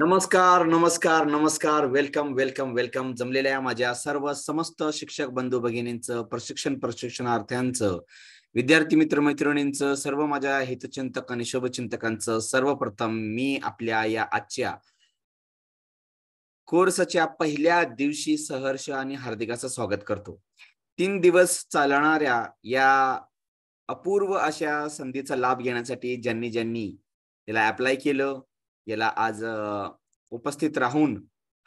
नमस्कार नमस्कार नमस्कार वेलकम वेलकम वेलकम जमलेल्या माझ्या सर्व समस्त शिक्षक बंधू भगिनींचं प्रशिक्षण प्रशिक्षणार्थ्यांचं विद्यार्थी मित्र मैत्रिणींचं सर्व माझ्या हितचिंतक आणि शुभचिंतकांचं सर्वप्रथम मी आपल्या या आजच्या कोर्सच्या पहिल्या दिवशी सहर्ष आणि हार्दिकाचं स्वागत करतो तीन दिवस चालणाऱ्या या अपूर्व अशा संधीचा लाभ घेण्यासाठी ज्यांनी ज्यांनी त्याला अप्लाय केलं याला आज उपस्थित राहून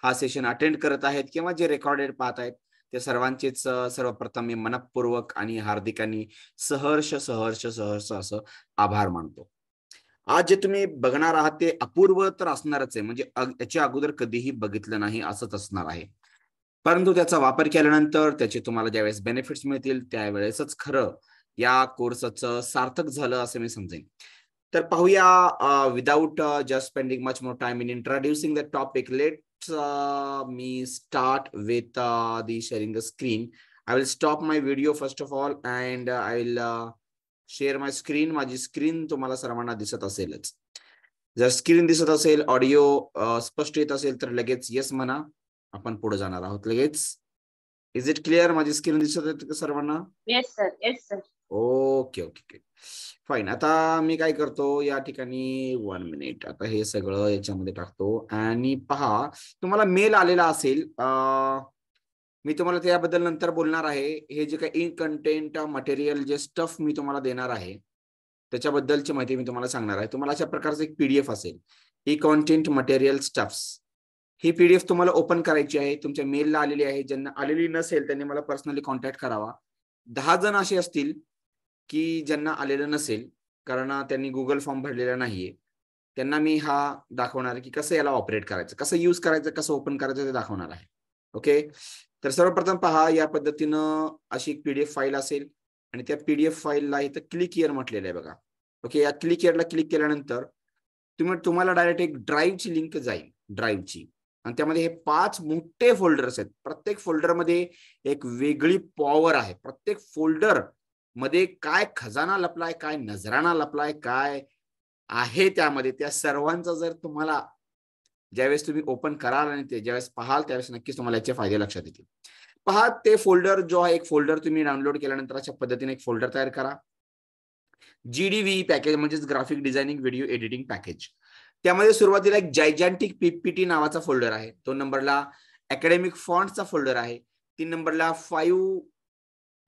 हा सेशन अटेंड करत आहेत किंवा जे रेकॉर्डेड पाहत आहेत त्या सर्वांचेच सर्वप्रथम मी मनपूर्वक आणि हार्दिकांनी सहर्ष सहर्ष सहर्ष असं आभार मानतो आज जे तुम्ही बघणार आहात ते अपूर्व तर असणारच आहे म्हणजे याच्या अगोदर कधीही बघितलं नाही असंच असणार आहे परंतु त्याचा वापर केल्यानंतर त्याचे तुम्हाला ज्यावेळेस बेनिफिट्स मिळतील त्यावेळेसच खरं या कोर्सचं सार्थक झालं असं मी समजेन तर पाहूया without just spending much more time in introducing the topic let me start with the sharing the screen I will stop my video first of all and I will share my screen माझी screen तुम्हाला सर्वांना दिसत असेलच जर screen दिसत असेल audio स्पष्ट येत असेल तर लगेच येस म्हणा आपण पुढे जाणार आहोत लगेच इज इट क्लिअर माझी स्क्रीन दिसत आहे सर्वांना yes sir yes sir okay okay fine आता मी काय करतो या ठिकाणी वन मिनिट आता हे सगळं याच्यामध्ये टाकतो आणि पहा तुम्हाला मेल आलेला असेल मी तुम्हाला त्याबद्दल नंतर बोलणार आहे हे जे काही इन कंटेंट मटेरियल जे स्टफ मी तुम्हाला देणार आहे त्याच्याबद्दलची माहिती मी तुम्हाला सांगणार आहे तुम्हाला अशा प्रकारचं एक पीडीएफ असेल ई कॉन्टेंट मटेरियल स्टफ्स ही पीडीएफ तुम्हाला ओपन करायची आहे तुमच्या मेलला आलेली आहे ज्यांना आलेली नसेल त्यांनी मला पर्सनली कॉन्टॅक्ट करावा दहा जण असे असतील की ज्यांना आलेलं नसेल कारण त्यांनी गुगल फॉर्म भरलेला नाहीये त्यांना मी हा दाखवणार की कसं याला ऑपरेट करायचं कसं युज करायचं कसं ओपन करायचं ते दाखवणार आहे ओके तर सर्वप्रथम पहा या पद्धतीनं अशी एक पीडीएफ फाईल असेल आणि त्या पीडीएफ फाईलला इथं क्लिक इयर म्हटलेलं आहे बघा ओके या क्लिक इयरला क्लिक केल्यानंतर तुम्ही तुम्हाला डायरेक्ट एक ड्राईव्हची लिंक जाईल ड्राईव्हची आणि त्यामध्ये हे पाच मोठे फोल्डर्स आहेत प्रत्येक फोल्डरमध्ये एक वेगळी पॉवर आहे प्रत्येक फोल्डर मध्ये काय खजाना लपलाय काय नजराणा लपलाय काय आहे त्यामध्ये त्या सर्वांचा जर तुम्हाला ज्यावेळेस तुम्ही ओपन कराल आणि ते ज्यावेळेस पाहाल त्यावेळेस नक्कीच तुम्हाला याचे फायदे लक्षात येतील पहा ते फोल्डर जो आहे एक फोल्डर तुम्ही डाउनलोड केल्यानंतर अशा पद्धतीने एक फोल्डर तयार करा व्ही पॅकेज म्हणजेच graphic designing video editing package त्यामध्ये सुरुवातीला एक जायजॅन्टिक पीपीटी नावाचा फोल्डर आहे दोन नंबरला अकॅडमिक फॉन्टचा फोल्डर आहे तीन नंबरला फाईव्ह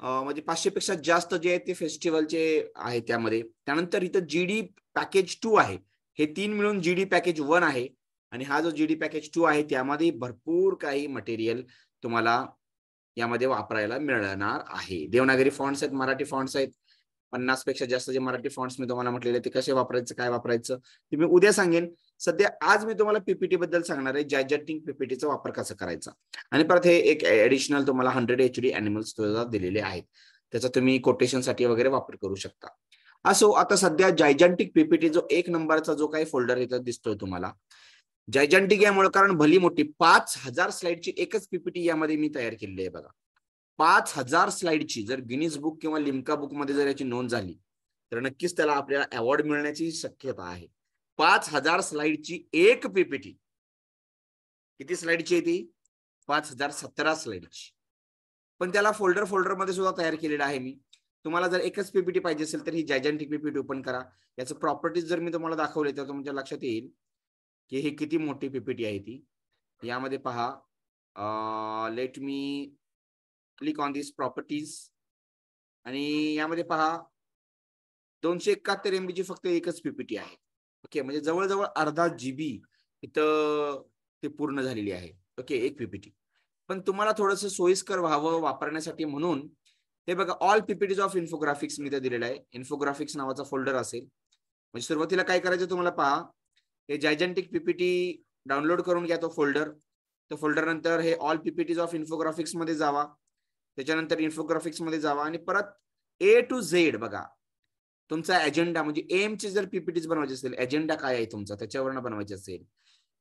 म्हणजे पाचशे पेक्षा जास्त जे आहे ते फेस्टिवलचे आहे त्यामध्ये त्यानंतर इथं जीडी पॅकेज टू आहे हे तीन मिळून जीडी पॅकेज वन आहे आणि हा जो जीडी पॅकेज टू आहे त्यामध्ये भरपूर काही मटेरियल तुम्हाला यामध्ये वापरायला मिळणार आहे देवनागरी फॉन्ट्स आहेत मराठी फॉन्ट्स आहेत पन्नास पेक्षा जास्त जे मराठी फॉन्ट्स मी तुम्हाला म्हटलेले ते कसे वापरायचं काय वापरायचं ते मी उद्या सांगेन सध्या आज मी तुम्हाला पीपीटी बद्दल सांगणार आहे जॅजेटिंग पीपीटीचा वापर कसा करायचा आणि परत हे एक ऍडिशनल तुम्हाला हंड्रेड एच डी अॅनिमल्स दिलेले आहेत त्याचा तुम्ही कोटेशनसाठी वगैरे वापर करू शकता असो आता सध्या जायजंटिक पीपीटी जो एक नंबरचा जो काही फोल्डर इथं दिसतोय तुम्हाला जायजंटिक यामुळे कारण भली मोठी पाच हजार स्लाइडची एकच पीपीटी यामध्ये मी तयार केलेली आहे बघा पाच हजार स्लाइडची जर गिनीज बुक किंवा लिमका बुक मध्ये जर याची नोंद झाली तर नक्कीच त्याला आपल्याला अवॉर्ड मिळण्याची शक्यता आहे पाच हजार स्लाइडची एक पीपीटी किती स्लाइडची आहे ती पाच हजार सतरा स्लाइडची पण त्याला फोल्डर फोल्डरमध्ये सुद्धा तयार केलेला आहे मी तुम्हाला जर एकच पीपीटी पाहिजे असेल तर ही जायजेंटिक पीपीटी ओपन करा याचं प्रॉपर्टीज जर मी तुम्हाला दाखवले तर तुमच्या लक्षात येईल की ही किती मोठी पीपीटी आहे ती यामध्ये पहा let me click on this properties आणि यामध्ये पहा दोनशे एकाहत्तर एमबीची फक्त एकच पीपीटी आहे ओके म्हणजे जवळजवळ अर्धा जीबी इथं ते पूर्ण झालेली आहे ओके एक पीपीटी पण तुम्हाला थोडस सोयीस्कर व्हावं वापरण्यासाठी म्हणून हे बघा ऑल पीपीटीज ऑफ इन्फोग्राफिक्स मी दिलेलं आहे इन्फोग्राफिक्स नावाचा फोल्डर असेल म्हणजे सुरुवातीला काय करायचं तुम्हाला पहा हे जायजेंटिक पीपीटी डाउनलोड करून घ्या तो फोल्डर तो फोल्डर नंतर हे ऑल पीपीटीज ऑफ इन्फोग्राफिक्स मध्ये जावा त्याच्यानंतर इन्फोग्राफिक्स मध्ये जावा आणि परत ए टू झेड बघा तुमचा एजेंडा म्हणजे एमचे जर पीपीटीज बनवायचे असेल एजेंडा काय आहे तुमचा त्याच्यावरनं बनवायचे असेल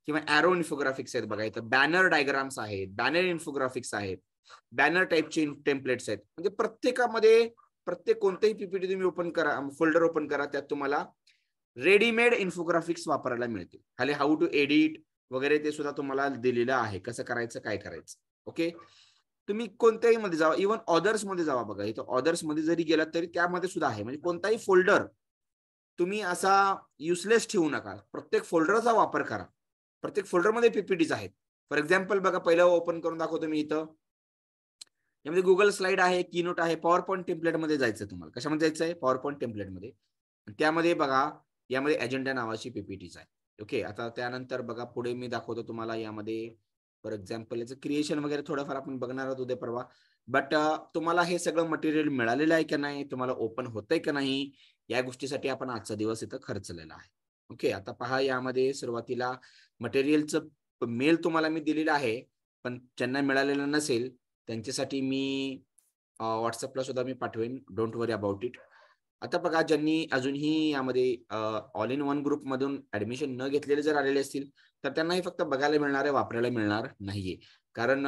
किंवा अॅरो इन्फोग्राफिक्स आहेत बघा इथं बॅनर डायग्राम्स आहेत बॅनर इन्फोग्राफिक्स आहेत बॅनर टाईपचे टेम्पलेट्स आहेत म्हणजे प्रत्येकामध्ये प्रत्येक कोणतेही पीपीटी तुम्ही ओपन करा फोल्डर ओपन करा त्यात तुम्हाला रेडीमेड इन्फोग्राफिक्स वापरायला मिळतील खाली हाऊ टू एडिट वगैरे ते सुद्धा तुम्हाला दिलेलं आहे कसं करायचं काय करायचं ओके तुम्ही कोणत्याही मध्ये जावा इव्हन ऑदर्स मध्ये जावा बघा इथं ऑदर्स मध्ये जरी गेलात तरी त्यामध्ये सुद्धा आहे म्हणजे कोणताही फोल्डर तुम्ही असा युसलेस ठेवू नका प्रत्येक फोल्डरचा वापर करा प्रत्येक फोल्डरमध्ये पीपीटीज आहेत फॉर एक्झाम्पल बघा पहिला ओपन करून दाखवतो मी इथं यामध्ये गुगल स्लाइड आहे की नोट आहे पॉवर पॉईंट टेम्पलेटमध्ये जायचं तुम्हाला कशामध्ये जायचं आहे पॉवर पॉईंट टेम्पलेटमध्ये त्यामध्ये बघा यामध्ये एजेंडा नावाची पीपीटीज आहे ओके आता त्यानंतर बघा पुढे मी दाखवतो तुम्हाला यामध्ये फॉर एक्झाम्पल याचं क्रिएशन वगैरे थोडंफार आपण बघणार आहोत उद्या परवा बट तुम्हाला हे सगळं मटेरियल मिळालेलं आहे का नाही तुम्हाला ओपन होतंय का नाही या गोष्टीसाठी आपण आजचा दिवस इथं खर्चलेला आहे ओके आता पहा यामध्ये सुरुवातीला मटेरियलचं मेल तुम्हाला मी दिलेलं आहे पण ज्यांना मिळालेलं नसेल त्यांच्यासाठी मी व्हॉट्सअपला सुद्धा मी पाठवेन डोंट वरी अबाउट इट आता बघा ज्यांनी अजूनही यामध्ये ऑल इन वन ग्रुपमधून ऍडमिशन न घेतलेले जर आलेले असतील तर त्यांना हे फक्त बघायला मिळणार आहे वापरायला मिळणार नाहीये कारण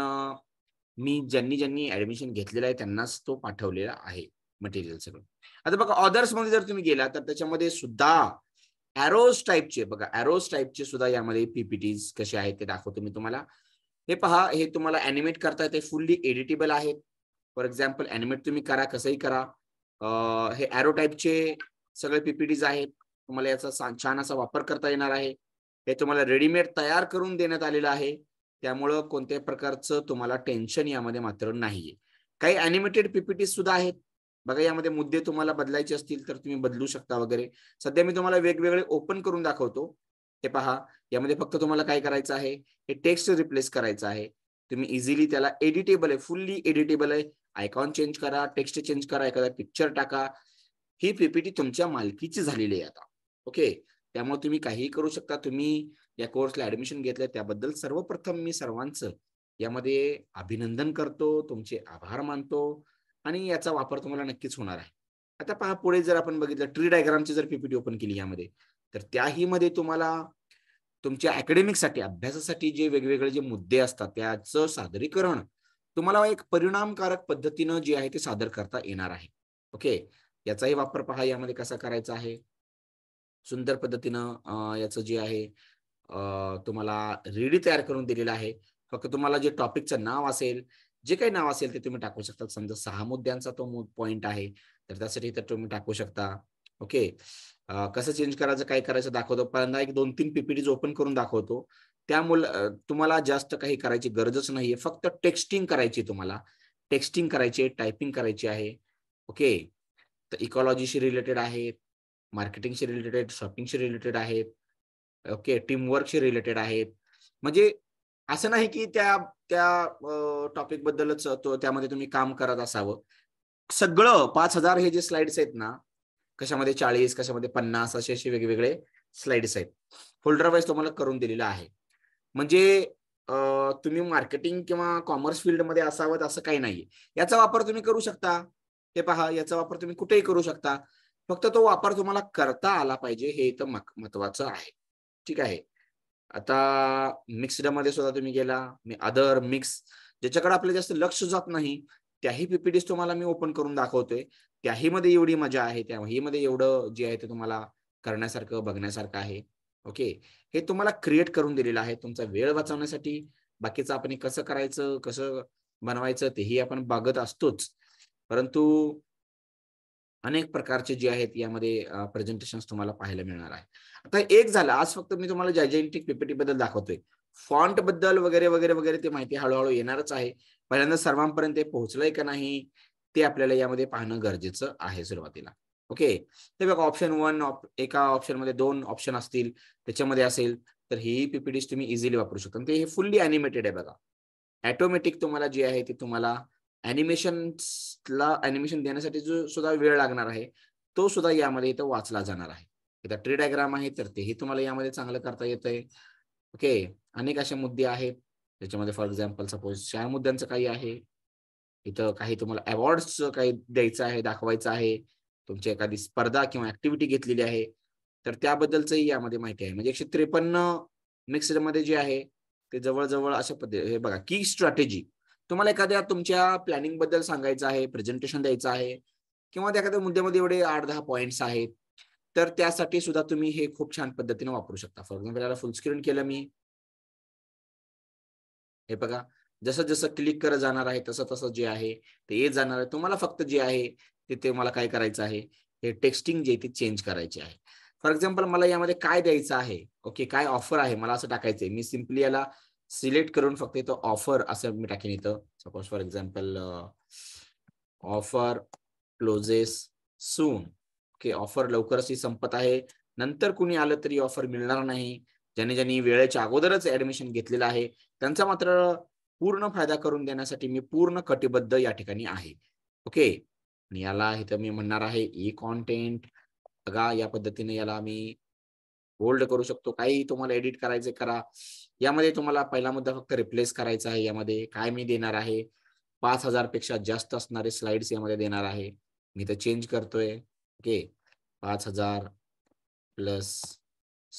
मी ज्यांनी ज्यांनी ऍडमिशन घेतलेलं आहे त्यांनाच तो पाठवलेला आहे मटेरियल सगळं आता बघा ऑदर्स मध्ये जर तुम्ही गेला तर त्याच्यामध्ये सुद्धा एरोज टाईपचे बघा एरोज टाईपचे सुद्धा यामध्ये पीपीटीज कसे आहेत ते दाखवतो मी तुम्हाला हे पहा हे तुम्हाला अॅनिमेट करता येते फुल्ली एडिटेबल आहेत फॉर एक्झाम्पल अॅनिमेट तुम्ही करा कसंही करा हे एरो टाईपचे सगळे पीपीटीज आहेत तुम्हाला याचा छान असा वापर करता येणार आहे हे तुम्हाला रेडीमेड तयार करून देण्यात आलेलं आहे त्यामुळं कोणत्याही प्रकारचं तुम्हाला टेन्शन यामध्ये मात्र नाहीये काही अॅनिमेटेड पीपीटी सुद्धा आहेत बघा यामध्ये मुद्दे तुम्हाला बदलायचे असतील तर तुम्ही बदलू शकता वगैरे सध्या मी तुम्हाला वेगवेगळे ओपन करून दाखवतो ते पहा यामध्ये फक्त तुम्हाला काय करायचं आहे हे टेक्स्ट रिप्लेस करायचं आहे तुम्ही इझिली त्याला एडिटेबल आहे फुल्ली एडिटेबल आहे आयकॉन चेंज करा टेक्स्ट चेंज करा एखादा पिक्चर टाका ही पीपीटी तुमच्या मालकीची झालेली आहे आता ओके त्यामुळे तुम्ही काहीही करू शकता तुम्ही या कोर्सला ऍडमिशन घेतलं त्याबद्दल सर्वप्रथम मी सर्वांचं यामध्ये अभिनंदन करतो तुमचे आभार मानतो आणि याचा वापर तुम्हाला नक्कीच होणार आहे आता पहा पुढे जर आपण बघितलं ट्री डायग्रामची जर पीपीटी ओपन केली यामध्ये तर त्याही मध्ये तुम्हाला तुमच्या अकॅडमिकसाठी अभ्यासासाठी जे वेगवेगळे जे मुद्दे असतात त्याचं सादरीकरण तुम्हाला एक परिणामकारक पद्धतीनं जे आहे ते सादर करता येणार आहे ओके याचाही वापर पहा यामध्ये कसा करायचा आहे सुंदर पद्धतीनं याचं जे आहे तुम्हाला रेडी तयार करून दिलेलं आहे फक्त तुम्हाला जे टॉपिकचं नाव असेल जे काही नाव असेल ते तुम्ही टाकू शकता समजा सहा मुद्द्यांचा तो पॉइंट आहे तर त्यासाठी तर तुम्ही टाकू शकता ओके कसं चेंज करायचं काय करायचं दाखवतो पहिल्यांदा एक दोन तीन पीपीटीज ओपन करून दाखवतो त्यामुळे तुम्हाला जास्त काही करायची गरजच नाहीये फक्त टेक्स्टिंग करायची तुम्हाला टेक्स्टिंग करायची टायपिंग करायची आहे ओके तर इकॉलॉजीशी रिलेटेड आहे मार्केटिंगशी रिलेटेड शॉपिंगशी रिलेटेड आहेत ओके टीमवर्कशी रिलेटेड आहेत म्हणजे असं नाही की त्या त्या टॉपिक बद्दलच तो त्यामध्ये तुम्ही काम करत असावं सगळं पाच हजार हे जे स्लाइड्स आहेत ना कशामध्ये चाळीस कशामध्ये पन्नास असे असे वेगवेगळे स्लाइड्स आहेत फोल्डर वाईज तुम्हाला करून दिलेलं आहे म्हणजे तुम्ही मार्केटिंग किंवा कॉमर्स फील्डमध्ये असावं असं काही नाही याचा वापर तुम्ही करू शकता हे पहा याचा वापर तुम्ही कुठेही करू शकता फक्त तो वापर तुम्हाला करता आला पाहिजे हे इथं महत्वाचं आहे ठीक आहे आता मिक्सडमध्ये सुद्धा तुम्ही गेला मी अदर मिक्स ज्याच्याकडे आपलं जास्त लक्ष जात नाही त्याही पीपीडीज तुम्हाला मी ओपन करून दाखवतोय त्याही मध्ये एवढी मजा आहे त्याही मध्ये एवढं जे आहे ते तुम्हाला करण्यासारखं बघण्यासारखं आहे ओके हे तुम्हाला क्रिएट करून दिलेलं आहे तुमचा वेळ वाचवण्यासाठी बाकीचं आपण कसं करायचं कसं बनवायचं तेही आपण बघत असतोच परंतु अनेक प्रकारचे जे आहेत यामध्ये प्रेझेंटेशन तुम्हाला पाहायला मिळणार आहे आता एक झालं आज फक्त मी तुम्हाला जायजेंटिक पीपीटी बद्दल दाखवतोय फॉन्ट बद्दल वगैरे वगैरे वगैरे ते माहिती हळूहळू येणारच आहे पहिल्यांदा सर्वांपर्यंत पोहोचलंय का नाही ते आपल्याला यामध्ये पाहणं गरजेचं आहे सुरुवातीला ओके ते बघा ऑप्शन वन एका ऑप्शनमध्ये दोन ऑप्शन असतील त्याच्यामध्ये असेल तर ही पीपीडी तुम्ही इझिली वापरू शकता ते हे फुल्ली अॅनिमेटेड आहे बघा ऑटोमॅटिक तुम्हाला जे आहे ते तुम्हाला अॅनिमेशनला अॅनिमेशन देण्यासाठी जो सुद्धा वेळ लागणार आहे तो सुद्धा यामध्ये इथं वाचला जाणार आहे इथं ट्री डायग्राम आहे तर तेही तुम्हाला यामध्ये चांगलं करता येत आहे ओके अनेक असे मुद्दे आहेत त्याच्यामध्ये फॉर एक्झाम्पल सपोज चार मुद्द्यांचं काही आहे इथं काही तुम्हाला अवॉर्ड्स काही द्यायचं आहे दाखवायचं आहे तुमची एखादी स्पर्धा किंवा ऍक्टिव्हिटी घेतलेली आहे तर त्याबद्दलचंही यामध्ये माहिती आहे म्हणजे एकशे त्रेपन्न मध्ये जे आहे ते जवळजवळ अशा पद्धती हे बघा की स्ट्रॅटेजी तुम्हाला एखाद्या तुमच्या प्लॅनिंग बद्दल सांगायचं आहे प्रेझेंटेशन द्यायचं आहे किंवा एखाद्या मुद्द्यामध्ये एवढे आठ दहा पॉईंट्स आहेत तर त्यासाठी सुद्धा तुम्ही हे खूप छान पद्धतीने वापरू शकता फॉर एक्झाम्पल याला फुल स्क्रीन केलं मी हे बघा जसं जसं क्लिक करत जाणार आहे तसं तसं जे आहे ते येत जाणार आहे तुम्हाला फक्त जे आहे ते मला काय करायचं आहे हे टेक्स्टिंग जे ते चेंज करायचे आहे फॉर एक्झाम्पल मला यामध्ये काय द्यायचं आहे ओके काय ऑफर आहे मला असं टाकायचंय मी सिम्पली याला सिलेक्ट करून फक्त इथं ऑफर असं मी टाकेन इथं suppose for example offer closes soon okay offer लवकरच ही संपत आहे नंतर कुणी आलं तरी ऑफर मिळणार नाही ज्यांनी ज्यांनी वेळेच्या अगोदरच ऍडमिशन घेतलेलं आहे त्यांचा मात्र पूर्ण फायदा करून देण्यासाठी मी पूर्ण कटिबद्ध या ठिकाणी आहे ओके आणि याला इथं मी म्हणणार आहे ई कॉन्टेंट बघा या पद्धतीने याला मी होल्ड करू शकतो काही तुम्हाला एडिट करायचे करा यामध्ये तुम्हाला पहिला मुद्दा फक्त रिप्लेस करायचा आहे यामध्ये काय मी देणार आहे पाच हजार पेक्षा जास्त असणारे स्लाइड्स यामध्ये देणार आहे मी तर चेंज करतोय ओके पाच हजार प्लस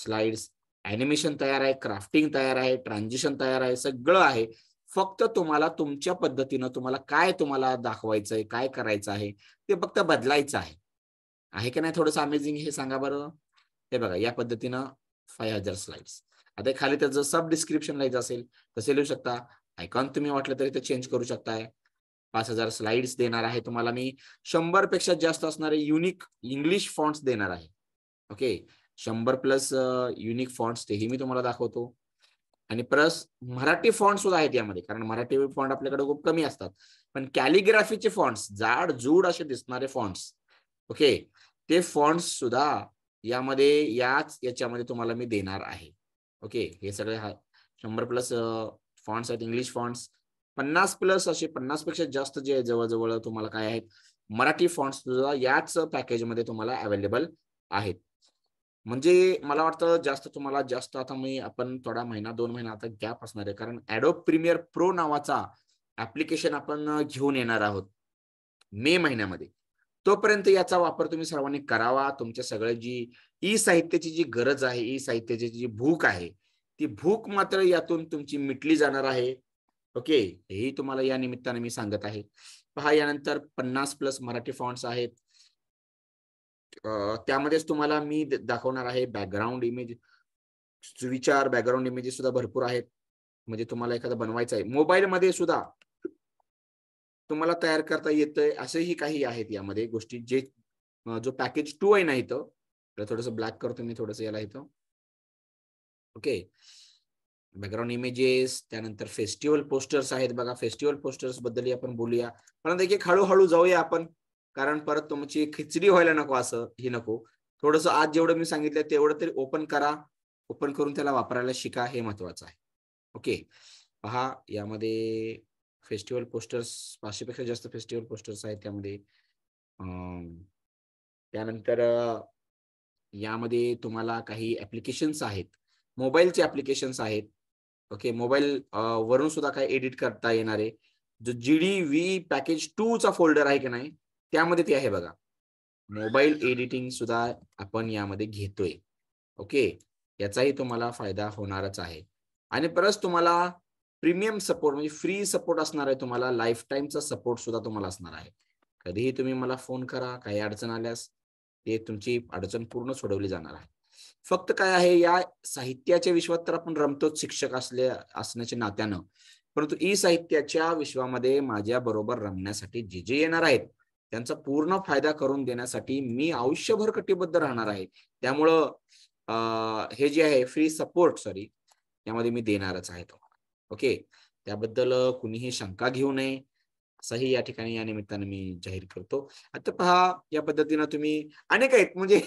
स्लाइड्स ॲनिमेशन तयार आहे क्राफ्टिंग तयार आहे ट्रान्झिशन तयार आहे सगळं आहे फक्त तुम्हाला तुमच्या पद्धतीनं तुम्हाला काय तुम्हाला दाखवायचं आहे काय करायचं आहे ते फक्त बदलायचं आहे आहे का नाही थोडंसं अमेझिंग हे सांगा बरं हे बघा या पद्धतीनं फाय हजार स्लाइड्स आता खाली त्याचं सब डिस्क्रिप्शन लिहायचं असेल तसे लिहू शकता आयकॉन तुम्ही वाटलं तरी ते चेंज करू शकताय पाच हजार स्लाइड्स देणार आहे तुम्हाला मी शंभर पेक्षा जास्त असणारे युनिक इंग्लिश फॉन्ट्स देणार आहे ओके शंभर प्लस युनिक फॉन्ट्स तेही मी तुम्हाला दाखवतो आणि प्लस मराठी फॉन्ट सुद्धा आहेत यामध्ये कारण मराठी फॉन्ट आपल्याकडे खूप कमी असतात पण कॅलिग्राफीचे फॉन्ट्स जाड जूड असे दिसणारे फॉन्ट्स ओके ते फॉन्ट्स सुद्धा यामध्ये याच याच्यामध्ये तुम्हाला मी देणार आहे ओके हे सगळे शंभर प्लस फॉन्ट्स आहेत इंग्लिश फॉन्ट्स पन्नास प्लस असे पन्नास पेक्षा जास्त जे आहे जवळजवळ तुम्हाला काय आहेत मराठी फॉन्ट्स सुद्धा याच मध्ये तुम्हाला अवेलेबल आहेत म्हणजे मला वाटतं जास्त तुम्हाला जास्त आता मी आपण थोडा महिना दोन महिना आता गॅप असणार आहे कारण ऍडोब प्रीमियर प्रो नावाचा ऍप्लिकेशन आपण घेऊन येणार आहोत मे महिन्यामध्ये तोपर्यंत याचा वापर तुम्ही सर्वांनी करावा तुमच्या सगळे जी ई साहित्याची जी गरज आहे ई साहित्याची जी भूक आहे ती भूक मात्र यातून तुमची मिटली जाणार आहे ओके हे तुम्हाला या निमित्ताने मी सांगत आहे पहा यानंतर पन्नास प्लस मराठी फॉन्ट्स आहेत त्यामध्येच तुम्हाला मी दाखवणार आहे बॅकग्राऊंड इमेज सुविचार बॅकग्राऊंड इमेजेस सुद्धा भरपूर आहेत म्हणजे तुम्हाला एखादा बनवायचं आहे मोबाईलमध्ये सुद्धा तुम्हाला तयार करता येतंय असेही काही आहेत यामध्ये गोष्टी जे जो पॅकेज टू आहे ना तर थोडस ब्लॅक करतो मी थोडस याला इथं ओके बॅकग्राऊंड इमेजेस त्यानंतर फेस्टिवल पोस्टर्स आहेत बघा फेस्टिवल पोस्टर्स बद्दल आपण बोलूया पण देखील हळूहळू जाऊया आपण कारण परत तुमची खिचडी व्हायला नको असं हे नको थोडस आज जेवढं मी सांगितलं तेवढं तरी ओपन करा ओपन करून त्याला वापरायला शिका हे महत्वाचं आहे ओके पहा यामध्ये फेस्टिवल पोस्टर्स पेक्षा जास्त फेस्टिवल पोस्टर्स आहेत त्यामध्ये त्यानंतर यामध्ये तुम्हाला काही ऍप्लिकेशन्स आहेत मोबाईलचे ऍप्लिकेशन्स आहेत ओके मोबाईल वरून सुद्धा काही एडिट करता येणारे जो G D V package two चा फोल्डर आहे की नाही त्यामध्ये ते आहे बघा मोबाईल एडिटिंग सुद्धा आपण यामध्ये घेतोय ओके याचाही तुम्हाला फायदा होणारच आहे आणि परत तुम्हाला प्रीमियम सपोर्ट म्हणजे फ्री सपोर्ट असणार आहे तुम्हाला लाईफ टाईमचा सपोर्ट सुद्धा तुम्हाला असणार आहे कधीही तुम्ही मला फोन करा काही अडचण आल्यास ते तुमची अडचण पूर्ण सोडवली जाणार आहे फक्त काय आहे या साहित्याच्या विश्वात तर आपण रमतोच शिक्षक असले असण्याच्या नात्यानं परंतु ई साहित्याच्या विश्वामध्ये माझ्या बरोबर रमण्यासाठी जे जे येणार आहेत त्यांचा पूर्ण फायदा करून देण्यासाठी मी आयुष्यभर कटिबद्ध राहणार आहे त्यामुळं हे जे आहे फ्री सपोर्ट सॉरी यामध्ये मी देणारच आहे तुम्हाला ओके त्याबद्दल कुणीही शंका घेऊ नये असंही या ठिकाणी या निमित्तानं मी जाहीर करतो आता पहा या पद्धतीनं तुम्ही अनेक आहेत म्हणजे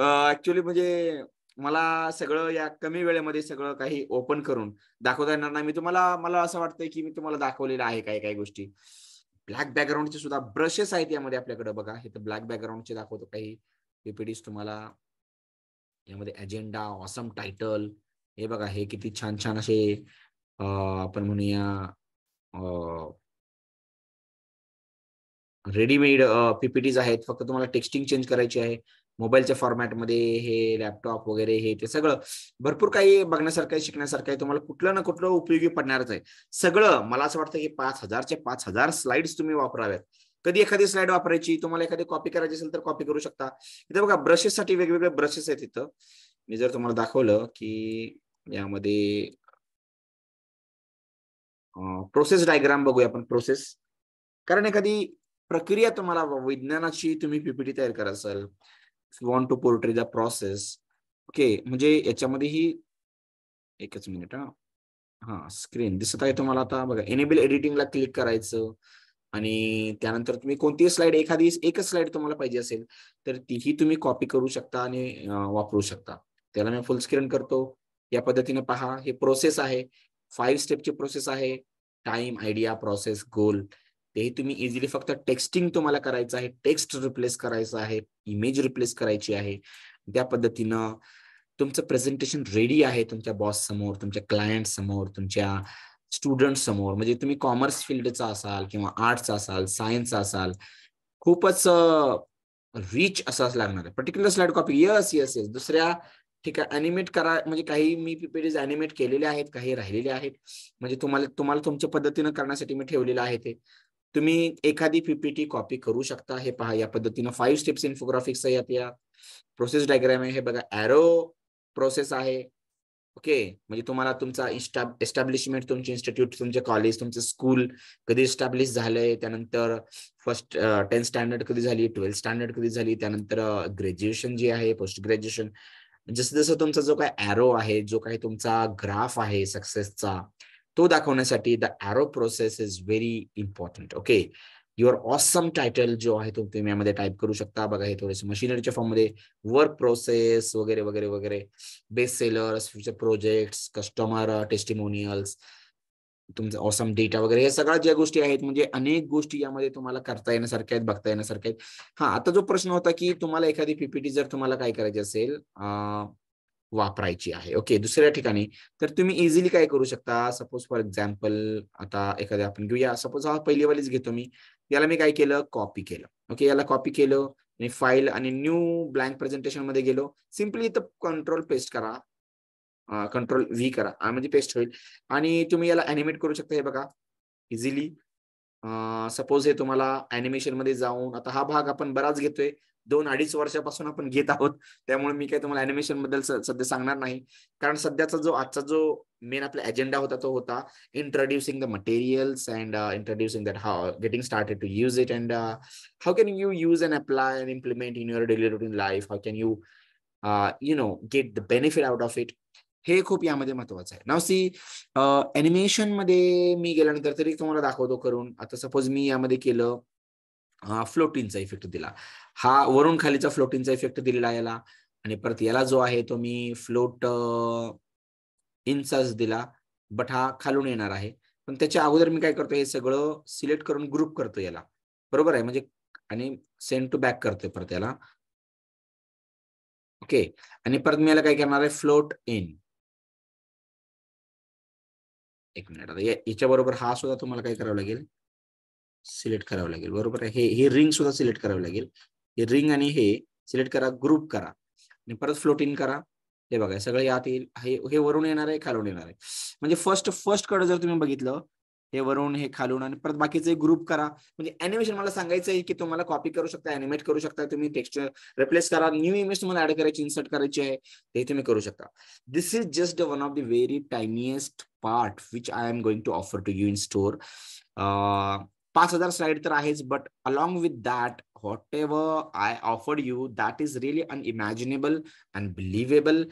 ऍक्च्युली म्हणजे मला सगळं या कमी वेळेमध्ये सगळं काही ओपन करून दाखवता येणार नाही मी तुम्हाला मला असं वाटतंय की मी तुम्हाला दाखवलेलं आहे काही काही गोष्टी ब्लॅक बॅकग्राऊंडचे सुद्धा ब्रशेस आहेत यामध्ये आपल्याकडे बघा हे तर ब्लॅक बॅकग्राऊंडचे दाखवतो काही पीपीडीज तुम्हाला यामध्ये अजेंडा ऑसम टायटल हे बघा हे किती छान छान असे आपण म्हणूया रेडीमेड पीपीटीज आहेत फक्त तुम्हाला टेक्स्टिंग चेंज करायची आहे मोबाईलच्या फॉर्मॅटमध्ये हे लॅपटॉप वगैरे हे ते सगळं भरपूर काही बघण्यासारखं आहे शिकण्यासारखं आहे तुम्हाला कुठलं ना कुठलं उपयोगी पडणारच आहे सगळं मला असं वाटतं की पाच हजारचे पाच हजार स्लाइड्स तुम्ही वापराव्यात कधी एखादी स्लाइड वापरायची तुम्हाला एखादी कॉपी करायची असेल तर कॉपी करू शकता इथे बघा ब्रशेससाठी वेगवेगळे ब्रशेस आहेत इथं मी जर तुम्हाला दाखवलं की यामध्ये प्रोसेस डायग्राम बघूया आपण प्रोसेस कारण एखादी प्रक्रिया तुम्हाला विज्ञानाची तुम्ही पीपीटी तयार करा असाल want to portray the process okay म्हणजे याच्यामध्येही एकच मिनिट हा हा स्क्रीन दिसत आहे तुम्हाला आता बघा एनेबल एडिटिंगला क्लिक करायचं आणि त्यानंतर तुम्ही कोणतीही स्लाइड एखादी एकच स्लाइड तुम्हाला पाहिजे असेल तर तीही तुम्ही कॉपी करू शकता आणि वापरू शकता त्याला मी फुल स्क्रीन करतो या पद्धतीने पहा हे प्रोसेस आहे फाईव्ह स्टेपची प्रोसेस आहे टाइम आयडिया प्रोसेस गोल तेही तुम्ही इझिली फक्त टेक्स्टिंग तुम्हाला करायचं आहे टेक्स्ट रिप्लेस करायचं आहे इमेज रिप्लेस करायची आहे त्या पद्धतीनं तुमचं प्रेझेंटेशन रेडी आहे तुमच्या बॉस समोर तुमच्या क्लायंट समोर तुमच्या स्टुडंट समोर म्हणजे तुम्ही कॉमर्स फील्डचा असाल किंवा आर्ट्सचा असाल सायन्सचा असाल खूपच रिच असाच लागणार आहे particular slide copy yes yes yes दुसऱ्या ठीक आहे अॅनिमेट करा म्हणजे काही मी पीपीडीज अॅनिमेट केलेले आहेत काही राहिलेले आहेत म्हणजे तुम्हाला तुम्हाला तुमच्या पद्धतीनं करण्यासाठी मी ठेवलेलं आहे ते तुम्ही एखादी पीपीटी कॉपी करू शकता हे पहा या पद्धतीनं फाईव्ह स्टेप्स इन्फोग्राफिक्स आहे यात या प्रोसेस डायग्राम आहे हे बघा एरो प्रोसेस आहे ओके म्हणजे तुम्हाला तुमचा इंस्टा एस्टॅब्लिशमेंट तुमचे इन्स्टिट्यूट तुमचे कॉलेज तुमचे स्कूल कधी एस्टॅब्लिश झालंय त्यानंतर फर्स्ट टेन्थ स्टँडर्ड कधी झाली ट्वेल्थ स्टँडर्ड कधी झाली त्यानंतर ग्रॅज्युएशन जे आहे पोस्ट ग्रॅज्युएशन जसं जसं तुमचा जो काय एरो आहे जो काही तुमचा ग्राफ आहे सक्सेसचा तो दाखवण्यासाठी the arrow process is very important okay your awesome title जो आहे तो तुम्ही यामध्ये टाईप करू शकता बघा हे थोडेसे मशिनरीच्या मध्ये वर्क प्रोसेस वगैरे वगैरे वगैरे best sellers future projects customer testimonials तुमचा ऑसम डेटा वगैरे या सगळ्या ज्या गोष्टी आहेत म्हणजे अनेक गोष्टी यामध्ये तुम्हाला करता येण्यासारख्या आहेत बघता येण्यासारख्या आहेत हा आता जो प्रश्न होता की तुम्हाला एखादी पीपीटी जर तुम्हाला काय करायची असेल वापरायची आहे ओके दुसऱ्या ठिकाणी तर तुम्ही इझिली काय करू शकता सपोज फॉर एक्झाम्पल आता एखाद्या आपण घेऊया सपोज हा पहिली वालीच घेतो मी याला मी काय केलं कॉपी केलं ओके याला कॉपी केलं आणि फाईल आणि न्यू ब्लँक प्रेझेंटेशन मध्ये गेलो सिम्पली इथं कंट्रोल पेस्ट करा कंट्रोल व्ही करा म्हणजे पेस्ट होईल आणि तुम्ही याला अॅनिमेट करू शकता हे बघा इझिली सपोज हे तुम्हाला अॅनिमेशन मध्ये जाऊन आता हा भाग आपण बराच घेतोय दोन अडीच वर्षापासून आपण घेत आहोत त्यामुळे मी काय तुम्हाला अॅनिमेशन बद्दल सध्या सांगणार नाही कारण सध्याचा जो आजचा जो मेन आपला एजेंडा होता तो होता introducing the materials and introducing that हा getting started to use it and how can you use and apply and implement in your daily routine life how can you you know get the benefit out of it हे खूप यामध्ये महत्वाचं आहे नाव C animation मध्ये मी गेल्यानंतर तरी तुम्हाला दाखवतो करून आता सपोज मी यामध्ये केलं फ्लोटिंगचा इफेक्ट दिला हा वरून खालीचा फ्लोटिंगचा इफेक्ट दिलेला याला आणि परत याला जो आहे तो मी फ्लोट इन्चाच दिला बट हा खालून येणार आहे पण त्याच्या अगोदर मी काय करतो हे सगळं सिलेक्ट करून ग्रुप करतो याला बरोबर आहे म्हणजे आणि सेंड टू बॅक करतोय परत याला ओके आणि परत मी याला काय करणार आहे फ्लोट इन एक मिनिट आता बरोबर हा सुद्धा तुम्हाला काय करावं लागेल सिलेक्ट करावं लागेल बरोबर आहे हे रिंग सुद्धा सिलेक्ट करावं लागेल हे रिंग आणि हे सिलेक्ट करा ग्रुप करा आणि परत फ्लोट इन करा हे बघा सगळे यात येईल हे वरून येणार आहे खालून येणार आहे म्हणजे फर्स्ट फर्स्ट कडे जर तुम्ही बघितलं हे वरून हे खालून आणि परत बाकीचे ग्रुप करा म्हणजे अॅनिमेशन मला सांगायचं आहे की तुम्हाला कॉपी करू शकता अॅनिमेट करू शकता तुम्ही टेक्स्चर रिप्लेस करा न्यू इमेज तुम्हाला ऍड करायची इन्सर्ट करायची आहे ते तुम्ही करू शकता this is just one of the very tiniest part which I am going to offer to you in store पाच हजार स्लाइड तर आहेच but along with that whatever I offered you that is really unimaginable believable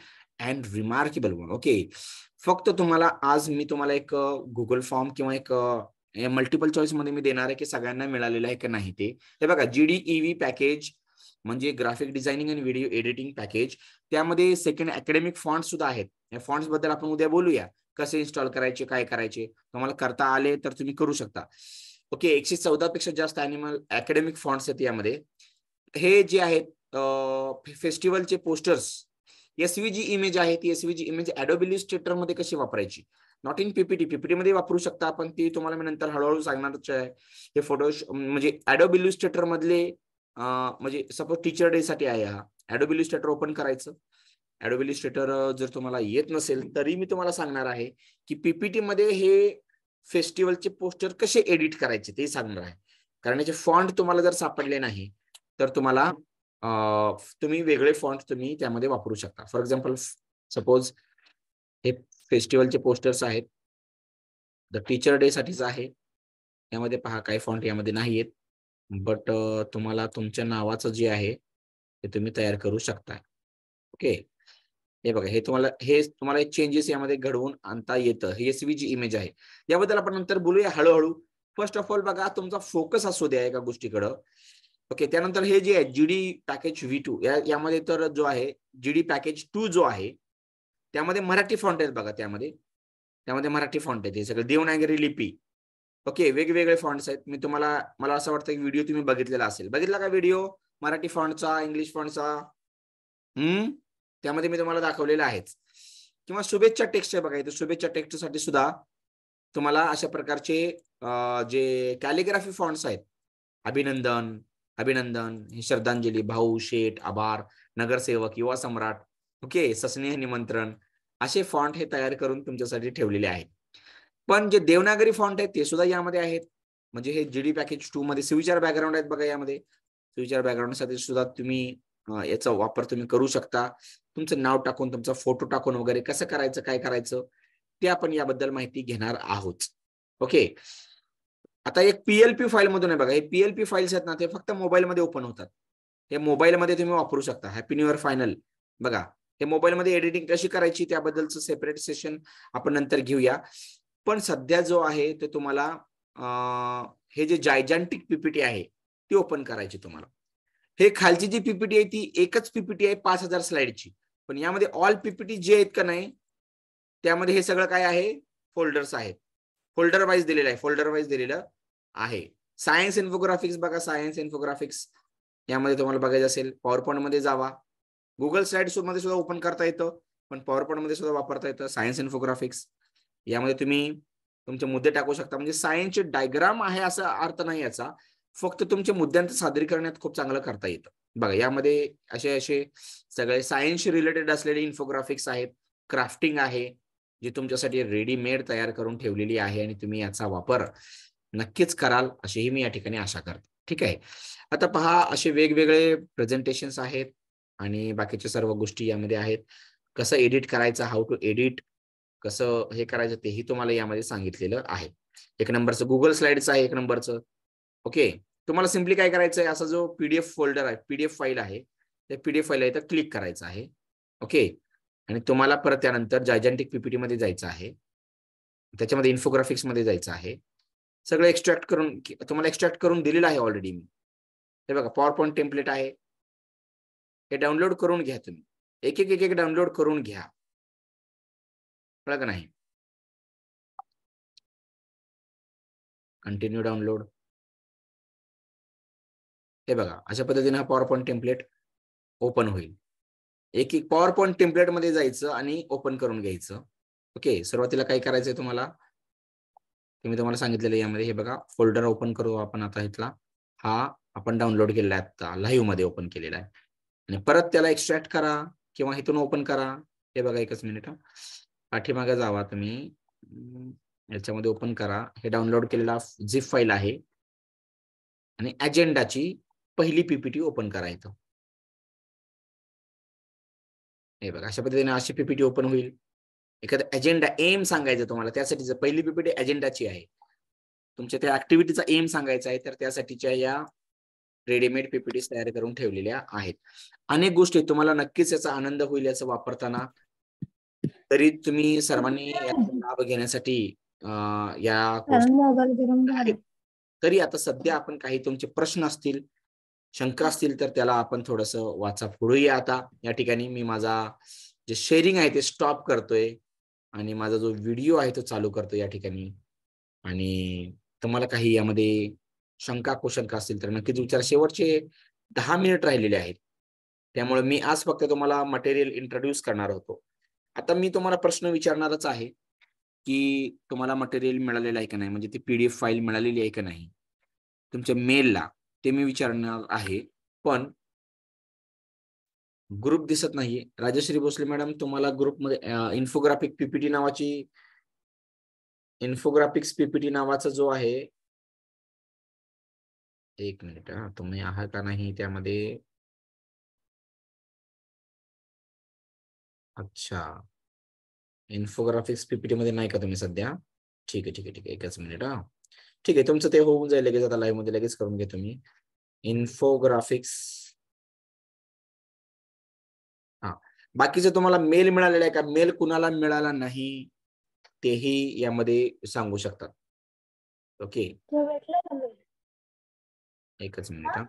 and remarkable one okay फक्त तुम्हाला आज मी तुम्हाला एक Google form किंवा एक मल्टिपल चॉईस मध्ये मी देणार आहे की सगळ्यांना मिळालेलं आहे का नाही ते हे बघा जीडीईव्ही पॅकेज e म्हणजे graphic designing and video editing package त्यामध्ये सेकंड अकॅडमिक फॉन्ट सुद्धा आहेत या फॉन्ट्स बद्दल आपण उद्या बोलूया कसे इन्स्टॉल करायचे काय करायचे तुम्हाला करता आले तर तुम्ही करू शकता ओके एकशे चौदा पेक्षा जास्त अॅनिमल अकॅडमिक फॉन्ट्स आहेत यामध्ये हे जे आहेत फेस्टिवलचे पोस्टर्स एसव्हीजी इमेज आहे ती एसव्हीजी इमेज स्टेटर मध्ये कशी वापरायची नॉट इन पीपीटी पीपीटी मध्ये वापरू शकता पण ती तुम्हाला मी नंतर हळूहळू सांगणारच आहे हे फोटो म्हणजे स्टेटर मधले म्हणजे सपोज टीचर डे साठी आहे हा स्टेटर ओपन करायचं स्टेटर जर तुम्हाला येत नसेल तरी मी तुम्हाला सांगणार आहे की पीपीटी मध्ये हे फेस्टिवलचे पोस्टर कसे एडिट करायचे ते सांगणार आहे कारण याचे फॉन्ट तुम्हाला जर सापडले नाही तर तुम्हाला तुम्ही वेगळे फॉन्ट तुम्ही त्यामध्ये वापरू शकता फॉर एक्झाम्पल सपोज हे फेस्टिवलचे पोस्टर्स आहेत द टीचर डे साठीच आहे यामध्ये पहा काही फॉन्ट यामध्ये नाही आहेत बट तुम्हाला तुमच्या नावाचं जे आहे ते तुम्ही तयार करू शकता ओके हे बघा हे तुम्हाला हे तुम्हाला चेंजेस यामध्ये घडवून आणता येतं हे एस जी इमेज आहे याबद्दल आपण नंतर बोलूया हळूहळू फर्स्ट ऑफ ऑल बघा तुमचा फोकस असू द्या एका गोष्टीकडं ओके त्यानंतर हे जे आहे जीडी पॅकेज व्ही टू यामध्ये तर जो आहे जीडी पॅकेज टू जो आहे त्यामध्ये मराठी फॉन्ट आहेत बघा त्यामध्ये त्यामध्ये मराठी फॉन्ट आहेत हे सगळे देवनागरी लिपी ओके वेगवेगळे फॉन्ट्स आहेत मी तुम्हाला मला असं वाटतं की व्हिडिओ तुम्ही बघितलेला असेल बघितला का व्हिडिओ मराठी फॉन्टचा इंग्लिश फॉन्टचा हम्म त्यामध्ये मी तुम्हाला दाखवलेला आहेच किंवा शुभेच्छा टेक्स्ट आहे बघा इथे शुभेच्छा टेक्स्टसाठी सुद्धा तुम्हाला अशा प्रकारचे जे कॅलिग्राफी फॉन्ट्स आहेत अभिनंदन अभिनंदन ही श्रद्धांजली भाऊ शेठ आभार नगरसेवक युवा सम्राट ओके सस्नेह निमंत्रण असे फॉन्ट हे तयार करून तुमच्यासाठी ठेवलेले आहेत पण जे देवनागरी फॉन्ट आहेत ते सुद्धा यामध्ये आहेत म्हणजे हे जीडी पॅकेज टू मध्ये सुविचार बॅकग्राऊंड आहेत बघा यामध्ये सुविचार बॅकग्राऊंडसाठी सुद्धा तुम्ही याचा वापर तुम्ही करू शकता तुमचं नाव टाकून तुमचा फोटो टाकून वगैरे कसं करायचं काय करायचं ते आपण याबद्दल माहिती घेणार आहोत ओके आता एक पीएलपी फाईल मधून आहे बघा हे पीएलपी फाईल्स आहेत ना ते फक्त मोबाईलमध्ये ओपन होतात हे मोबाईलमध्ये तुम्ही वापरू शकता हॅपी न्यू इयर फायनल बघा हे मोबाईलमध्ये एडिटिंग कशी करायची त्याबद्दलचं सेपरेट सेशन आपण नंतर घेऊया पण सध्या जो आहे ते तुम्हाला हे जे जायजांटिक पीपीटी आहे ती ओपन करायची तुम्हाला हे खालची जी पीपीटी आहे ती एकच पीपीटी आहे पाच हजार स्लाइडची पण यामध्ये ऑल पीपीटी जे आहेत का नाही त्यामध्ये हे सगळं काय आहे फोल्डर्स आहेत फोल्डर वाईज दिलेलं आहे फोल्डर वाईज दिलेलं आहे सायन्स इन्फोग्राफिक्स बघा सायन्स इन्फोग्राफिक्स यामध्ये तुम्हाला बघायचं असेल पॉवर मध्ये जावा गुगल स्लाइड मध्ये सुद्धा ओपन करता येतं पण पॉवर मध्ये सुद्धा वापरता येतं सायन्स इन्फोग्राफिक्स यामध्ये तुम्ही तुमचे मुद्दे टाकू शकता म्हणजे सायन्सचे डायग्राम आहे असा अर्थ नाही याचा फक्त तुमच्या मुद्द्यांचं सादरीकरणात खूप चांगलं करता येतं बघा यामध्ये असे असे सगळे सायन्स रिलेटेड असलेले इन्फोग्राफिक्स आहेत क्राफ्टिंग आहे जी तुमच्यासाठी रेडीमेड तयार करून ठेवलेली आहे आणि तुम्ही याचा वापर नक्कीच कराल अशीही मी या ठिकाणी आशा करतो ठीक आहे आता पहा असे वेगवेगळे प्रेझेंटेशन्स आहेत आणि बाकीच्या सर्व गोष्टी यामध्ये आहेत कसं एडिट करायचं हाऊ टू एडिट कसं हे करायचं तेही तुम्हाला यामध्ये सांगितलेलं आहे एक नंबरचं गुगल स्लाइडचं आहे एक नंबरचं ओके तुम्हाला सिम्पली काय करायचं आहे असा जो पीडीएफ फोल्डर आहे पीडीएफ फाईल आहे त्या पीडीएफ फाईल आहे तर क्लिक करायचं आहे ओके आणि तुम्हाला परत त्यानंतर जायजेंटिक पीपीटी मध्ये जायचं आहे त्याच्यामध्ये इन्फोग्राफिक्स मध्ये जायचं आहे सगळं एक्स्ट्रॅक्ट करून तुम्हाला एक्स्ट्रॅक्ट करून दिलेलं आहे ऑलरेडी मी हे बघा पॉवर पॉईंट टेम्पलेट आहे हे डाउनलोड करून घ्या तुम्ही एक एक एक एक डाउनलोड करून घ्या कळलं का नाही कंटिन्यू डाउनलोड हे बघा अशा पद्धतीने हा पॉवर पॉईंट टेम्पलेट ओपन होईल एक एक पॉवर पॉईंट टेम्पलेटमध्ये जायचं आणि ओपन करून घ्यायचं ओके सुरुवातीला काय करायचंय तुम्हाला मी तुम्हाला सांगितलेलं यामध्ये हे बघा फोल्डर ओपन करू आपण आता इथला हा आपण डाउनलोड केलेला आहे आता लाईव्ह मध्ये ओपन केलेला आहे आणि परत त्याला एक्स्ट्रॅक्ट करा किंवा इथून ओपन करा हे बघा एकच मिनिट पाठीमागे जावा तुम्ही याच्यामध्ये ओपन करा हे डाउनलोड केलेला झिप फाईल आहे आणि अजेंडाची पहिली पीपीटी ओपन करा इथं हे बघा अशा पद्धतीने अशी पीपीटी ओपन होईल एखादा अजेंडा एम सांगायचा तुम्हाला त्यासाठी पहिली पीपीटी अजेंडाची आहे तुमच्या त्या ऍक्टिव्हिटीचा एम सांगायचा आहे तर त्यासाठीच्या या रेडीमेड पीपीटी तयार करून ठेवलेल्या आहेत अनेक गोष्टी तुम्हाला नक्कीच याचा आनंद होईल असं वापरताना तरी तुम्ही सर्वांनी लाभ घेण्यासाठी या तरी आता सध्या आपण काही तुमचे प्रश्न असतील शंका असतील तर त्याला आपण थोडस वाचा फोडूया आता या ठिकाणी मी माझा जे शेअरिंग आहे ते स्टॉप करतोय आणि माझा जो व्हिडिओ आहे तो चालू करतो या ठिकाणी आणि तुम्हाला काही यामध्ये शंका कुशंका असतील तर नक्कीच विचार शेवटचे दहा मिनिट राहिलेले आहेत त्यामुळे मी आज फक्त तुम्हाला मटेरियल इंट्रोड्यूस करणार होतो आता मी तुम्हाला प्रश्न विचारणारच आहे की तुम्हाला मटेरियल मिळालेलं आहे का नाही म्हणजे ती पीडीएफ फाईल मिळालेली आहे का नाही तुमच्या मेलला ते मी विचारणार आहे पण ग्रुप दिसत नाही राजश्री भोसले मॅडम तुम्हाला ग्रुपमध्ये इन्फोग्राफिक पीपीटी नावाची इन्फोग्राफिक्स पीपीटी नावाचा जो आहे एक मिनिट तुम्ही आहात का नाही त्यामध्ये अच्छा इन्फोग्राफिक्स पीपीटी मध्ये नाही का तुम्ही सध्या ठीक आहे ठीक आहे ठीक आहे एकच मिनिट हा ठीक आहे तुमचं ते होऊन जाईल लगेच आता लाईव्ह मध्ये लगेच करून घे तुम्ही इन्फोग्राफिक्स बाकीचे तुम्हाला मेल मिळालेला आहे का मेल कुणाला मिळाला नाही तेही यामध्ये सांगू शकतात ओके एकच मिनिट हा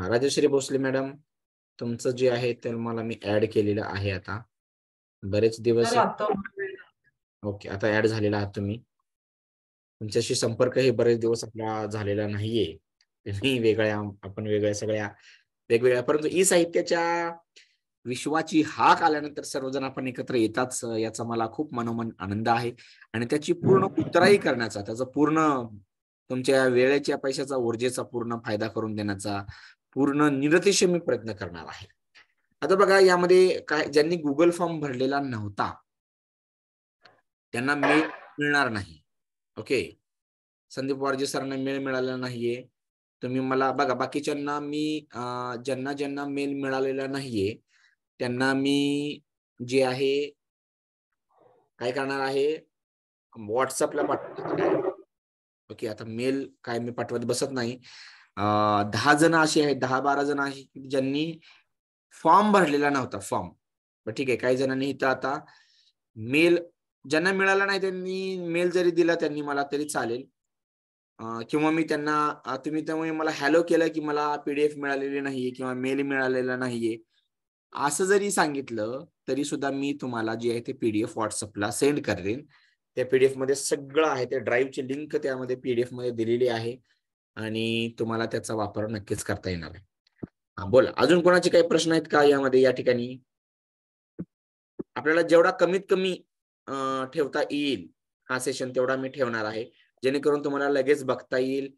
हा राजश्री भोसले मॅडम तुमचं जे आहे ते मला मी ऍड केलेलं आहे आता बरेच दिवस ओके आता ऍड झालेला आहात तुम्ही तुमच्याशी संपर्क हे बरेच दिवस आपला झालेला नाहीये वेगळ्या आपण वेगळ्या सगळ्या वेगवेगळ्या परंतु ई साहित्याच्या विश्वाची हाक आल्यानंतर सर्वजण आपण एकत्र येतात याचा मला खूप मनोमन आनंद आहे आणि त्याची पूर्ण उत्तराही करण्याचा त्याचा पूर्ण तुमच्या वेळेच्या पैशाचा ऊर्जेचा पूर्ण फायदा करून देण्याचा पूर्ण निरतिशय मी प्रयत्न करणार आहे आता बघा यामध्ये काय ज्यांनी गुगल फॉर्म भरलेला नव्हता त्यांना मेल मिळणार नाही ओके संदीप वारजे सरांना मेल मिळाला नाहीये तुम्ही मला बघा बाकीच्यांना मी ज्यांना ज्यांना मेल मिळालेला नाहीये त्यांना मी जे आहे काय करणार आहे व्हॉट्सअपला पाठवणार ओके आता मेल काय मी पाठवत बसत नाही दहा जण अशी आहेत दहा बारा जण आहे ज्यांनी फॉर्म भरलेला नव्हता फॉर्म ठीक आहे काही जणांनी इथं आता मेल ज्यांना मिळाला नाही त्यांनी मेल जरी दिला त्यांनी मला तरी चालेल किंवा मी त्यांना तुम्ही त्यामुळे मला हॅलो केलं की मला पीडीएफ मिळालेली नाहीये किंवा मेल मिळालेला नाहीये असं जरी सांगितलं तरी सुद्धा मी तुम्हाला जे आहे ते पीडीएफ व्हॉट्सअपला सेंड करेन त्या पीडीएफ मध्ये सगळं आहे त्या ड्राईव्हची लिंक त्यामध्ये पीडीएफ मध्ये दिलेली आहे आणि तुम्हाला त्याचा वापर नक्कीच करता येणार आहे बोला अजून कोणाचे काही प्रश्न आहेत का यामध्ये या ठिकाणी आपल्याला जेवढा कमीत कमी ठेवता येईल हा सेशन तेवढा मी ठेवणार आहे जेणेकरून तुम्हाला लगेच बघता येईल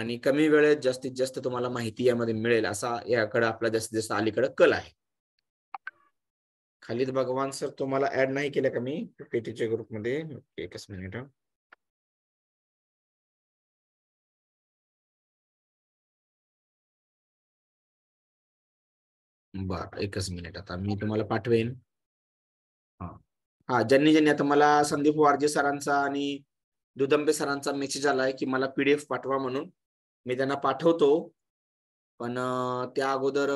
आणि कमी वेळेत जास्तीत जास्त तुम्हाला माहिती यामध्ये मिळेल असा याकडे आपला जास्तीत जास्त अलीकडे कल आहे खालीद भगवान सर तुम्हाला ऍड नाही केलं का मी पीटीच्या ग्रुपमध्ये एकच मिनिट बर एकच मिनिट आता मी तुम्हाला पाठवेन हा ज्यांनी ज्यांनी आता मला संदीप वारजे सरांचा आणि दुदंबे सरांचा मेसेज आलाय की मला पीडीएफ पाठवा म्हणून मी त्यांना पाठवतो पण त्या अगोदर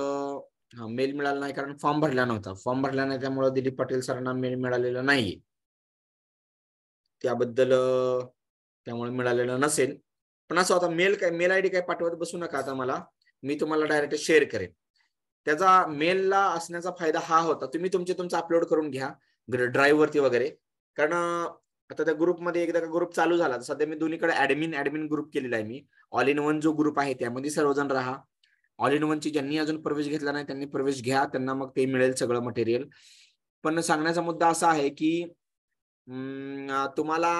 मेल मिळाला नाही कारण फॉर्म भरला नव्हता फॉर्म भरला नाही त्यामुळे दिलीप पाटील सरांना मेल मिळालेला नाही त्याबद्दल त्यामुळे मिळालेलं नसेल पण असं आता मेल काय मेल आय डी काय पाठवत बसू नका आता मला मी तुम्हाला डायरेक्ट शेअर करेन त्याचा मेलला असण्याचा फायदा हा होता तुम्ही तुमचे तुमचं अपलोड करून घ्या ड्राईव्ह वरती वगैरे कारण आता त्या ग्रुपमध्ये एकदा ग्रुप चालू झाला सध्या मी दोन्हीकडे ऍडमिन ऍडमिन ग्रुप केलेला आहे मी ऑल इन वन जो ग्रुप आहे त्यामध्ये सर्वजण राहा ऑल इन वनची ज्यांनी अजून प्रवेश घेतला नाही त्यांनी प्रवेश घ्या त्यांना मग ते मिळेल सगळं मटेरियल पण सांगण्याचा मुद्दा असा आहे की तुम्हाला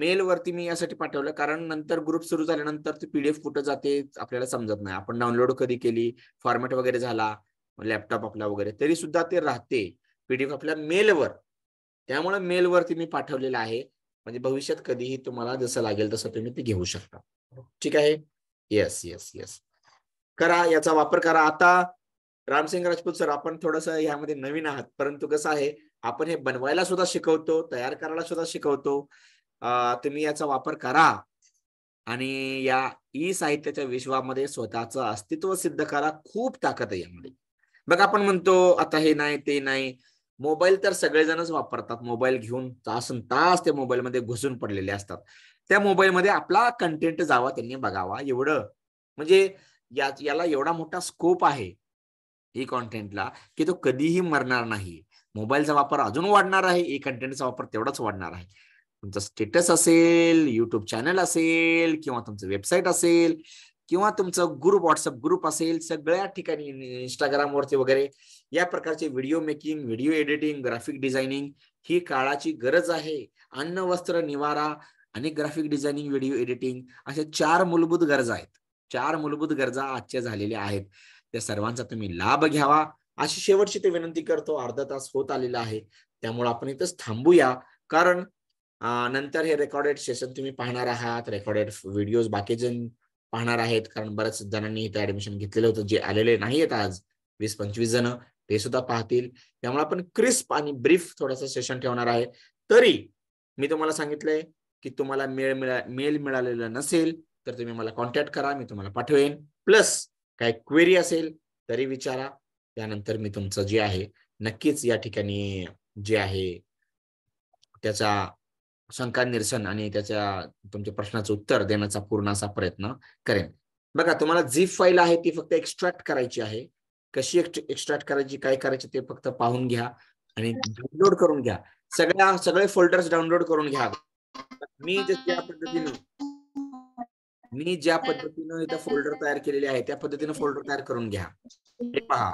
मेलवरती मी यासाठी पाठवलं कारण नंतर ग्रुप सुरू झाल्यानंतर ती पीडीएफ कुठं जाते आपल्याला समजत नाही आपण डाउनलोड कधी केली फॉर्मॅट वगैरे झाला लॅपटॉप आपला वगैरे तरी सुद्धा ते राहते पीडीएफ आपल्या मेलवर त्यामुळे मेलवरती मी पाठवलेलं आहे म्हणजे भविष्यात कधीही तुम्हाला जसं लागेल तसं तुम्ही ते घेऊ शकता ठीक आहे येस येस येस करा याचा वापर करा आता रामसिंग राजपूत सर आपण थोडस यामध्ये नवीन आहात परंतु कसं आहे आपण हे बनवायला सुद्धा शिकवतो तयार करायला सुद्धा शिकवतो तुम्ही याचा वापर करा आणि या ई साहित्याच्या विश्वामध्ये स्वतःच अस्तित्व सिद्ध करा खूप ताकद आहे यामध्ये बघ आपण म्हणतो आता हे नाही ते नाही मोबाईल तर सगळेजणच वापरतात मोबाईल घेऊन तासन तास त्या मोबाईलमध्ये घुसून पडलेले असतात त्या मोबाईलमध्ये आपला कंटेंट जावा त्यांनी बघावा एवढं म्हणजे या याला एवढा मोठा स्कोप आहे ई कॉन्टेंटला की तो कधीही मरणार नाही मोबाईलचा वापर अजून वाढणार आहे ई कंटेंटचा वापर तेवढाच वाढणार आहे तुमचा स्टेटस असेल युट्यूब चॅनल असेल किंवा तुमचं वेबसाईट असेल किंवा तुमचं ग्रुप व्हॉट्सअप ग्रुप असेल सगळ्या ठिकाणी इंस्टाग्रामवरती वगैरे या प्रकारचे video making video editing graphic designing ही काळाची गरज आहे अन्न वस्त्र निवारा आणि ग्राफिक डिझायनिंग व्हिडिओ एडिटिंग अशा चार मूलभूत गरजा आहेत चार मूलभूत गरजा आजच्या झालेल्या आहेत त्या सर्वांचा तुम्ही लाभ घ्यावा अशी शेवटची ते विनंती करतो अर्धा तास होत आलेला आहे त्यामुळे आपण इथंच थांबूया कारण नंतर हे रेकॉर्डेड सेशन तुम्ही पाहणार आहात रेकॉर्डेड व्हिडिओ बाकीचे पाहणार आहेत कारण बऱ्याच जणांनी इथे ऍडमिशन घेतलेलं होतं जे आलेले नाही आहेत आज वीस पंचवीस जण ते सुद्धा पाहतील त्यामुळे आपण क्रिस्प आणि ब्रीफ थोडासा सेशन ठेवणार आहे तरी मी तुम्हाला सांगितलंय की तुम्हाला मेल मिळा मेल मिळालेला नसेल तर तुम्ही मला कॉन्टॅक्ट करा मी तुम्हाला पाठवेन प्लस काय क्वेरी असेल तरी विचारा त्यानंतर मी तुमचं जे आहे नक्कीच या ठिकाणी जे आहे त्याचा शंका निरसन आणि त्याच्या तुमच्या प्रश्नाचं उत्तर देण्याचा पूर्ण असा प्रयत्न करेन बघा तुम्हाला जी फाईल आहे ती फक्त एक्स्ट्रॅक्ट करायची आहे कशी एक्स्ट्रॅक्ट करायची काय करायची ते फक्त पाहून घ्या आणि डाउनलोड करून घ्या सगळ्या सगळे फोल्डर्स डाउनलोड करून घ्या मी ज्या पद्धतीनं मी ज्या पद्धतीनं इथं फोल्डर तयार केलेले आहे त्या पद्धतीनं फोल्डर तयार करून घ्या हे पहा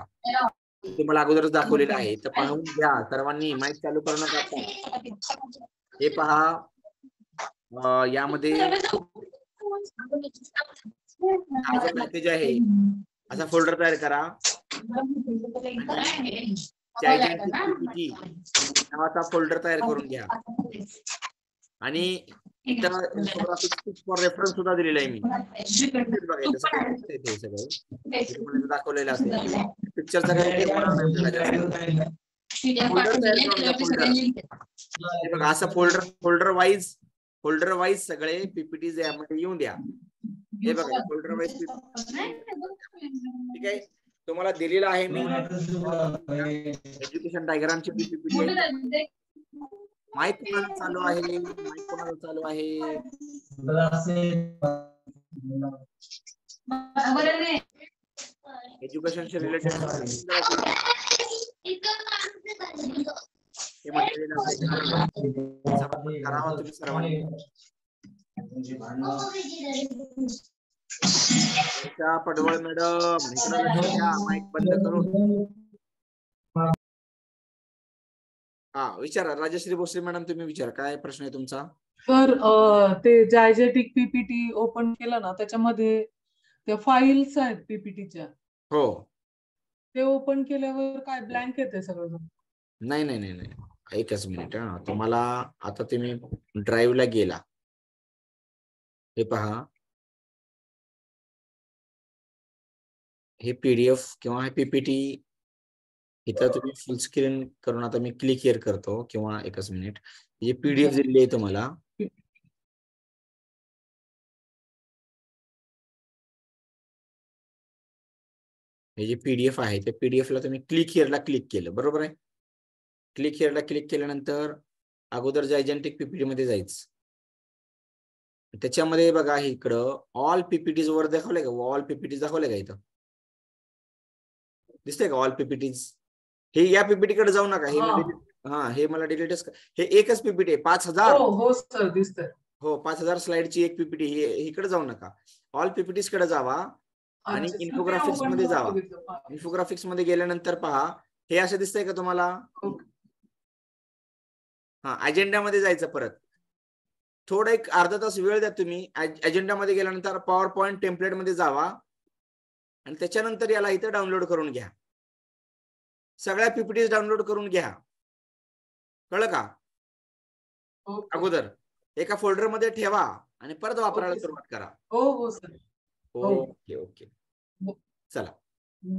तुम्हाला अगोदरच दाखवलेलं आहे तर पाहून घ्या सर्वांनी माहिती चालू करू हे पहा यामध्ये पॅकेज आहे असा फोल्डर तयार करा नावाचा फोल्डर तयार करून घ्या आणि फॉर रेफरन्स सुद्धा दिलेला आहे मी सगळं दाखवलेलं असेल पिक्चरचा काही बघा असं folder folder wise folder wise सगळे पीपीटीज यामध्ये येऊन द्या हे बघा फोल्डर वाईज ठीक आहे तुम्हाला दिलेलं आहे मी एज्युकेशन डायग्रामची पीपीटी माहित कोणाला चालू आहे माहित कोणाला चालू आहे एज्युकेशनशी रिलेटेड हे हो पडवळ मॅडम बंद करून हा विचारा राजश्री भोसले मॅडम तुम्ही विचारा काय प्रश्न आहे तुमचा तर ते जायजेटिक पीपीटी ओपन केलं ना त्याच्यामध्ये त्या फाईल्स आहेत पीपीटीच्या हो ते ओपन केल्यावर काय ब्लँक येते सगळं नाही नाही नाही नाही एकच मिनिट हा तुम्हाला आता तुम्ही ड्राईव्हला गेला हे पहा हे पीडीएफ किंवा हे पीपीटी इथं तुम्ही फुल स्क्रीन करून आता मी क्लिक करतो किंवा एकच मिनिट हे पीडीएफ दिली आहे तुम्हाला हे जे पीडीएफ आहे त्या पीडीएफला तुम्ही क्लिक हिअरला क्लिक केलं बरोबर आहे क्लिक हिअरला क्लिक केल्यानंतर अगोदर जायजेंटिक पीपीडी मध्ये जायचं त्याच्यामध्ये बघा इकडं ऑल पीपीटीज वर दाखवलंय का ऑल पीपीटीज दाखवलंय का इथं दिसतंय का ऑल पीपीटीज हे या पीपीटी कडे जाऊ नका हे हा हे मला डिलीटच हे एकच पीपीटी आहे पाच हो, हजार हो, हो पाच हजार स्लाइडची एक पीपीटी इकडे जाऊ नका ऑल पीपीटीज कडे जावा आणि इन्फोग्राफिक्स मध्ये जावा इन्फोग्राफिक्स मध्ये गेल्यानंतर पहा हे असं दिसतंय का तुम्हाला हो. हा मध्ये जायचं परत थोडा एक अर्धा तास वेळ द्या तुम्ही अजेंड्यामध्ये गेल्यानंतर पॉवर पॉईंट टेम्पलेट मध्ये जावा आणि त्याच्यानंतर याला इथं डाउनलोड करून घ्या सगळ्या पीपीटीज डाउनलोड करून घ्या कळलं का अगोदर एका फोल्डरमध्ये ठेवा आणि परत वापरायला सुरुवात करा हो हो सर हो. ओके ओके हो. चला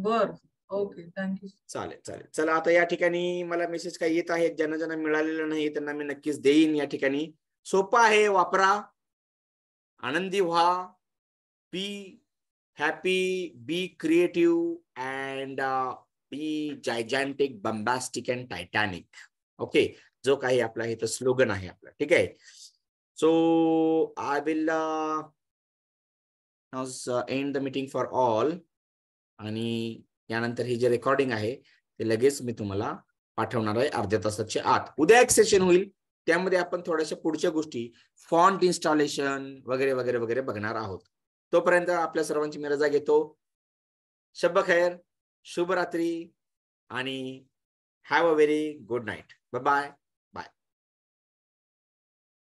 बर ओके थँक्यू चालेल चालेल चला आता या ठिकाणी मला मेसेज काही येत आहे ज्यांना ज्यांना मिळालेलं नाही त्यांना मी नक्कीच देईन या ठिकाणी सोपा आहे वापरा आनंदी व्हा be happy be creative and be gigantic bombastic and titanic okay जो काही आपला हे तर स्लोगन आहे आपला ठीक आहे so I will now end the meeting for all आणि यानंतर हे जे रेकॉर्डिंग आहे ते लगेच मी तुम्हाला पाठवणार आहे अर्ध्या तासाच्या आत उद्या एक सेशन होईल त्यामध्ये आपण थोड्याशा पुढच्या गोष्टी फॉन्ट इन्स्टॉलेशन वगैरे वगैरे वगैरे बघणार आहोत तोपर्यंत आपल्या सर्वांची मी रजा घेतो शब्ब खैर शुभरात्री आणि have a very good night bye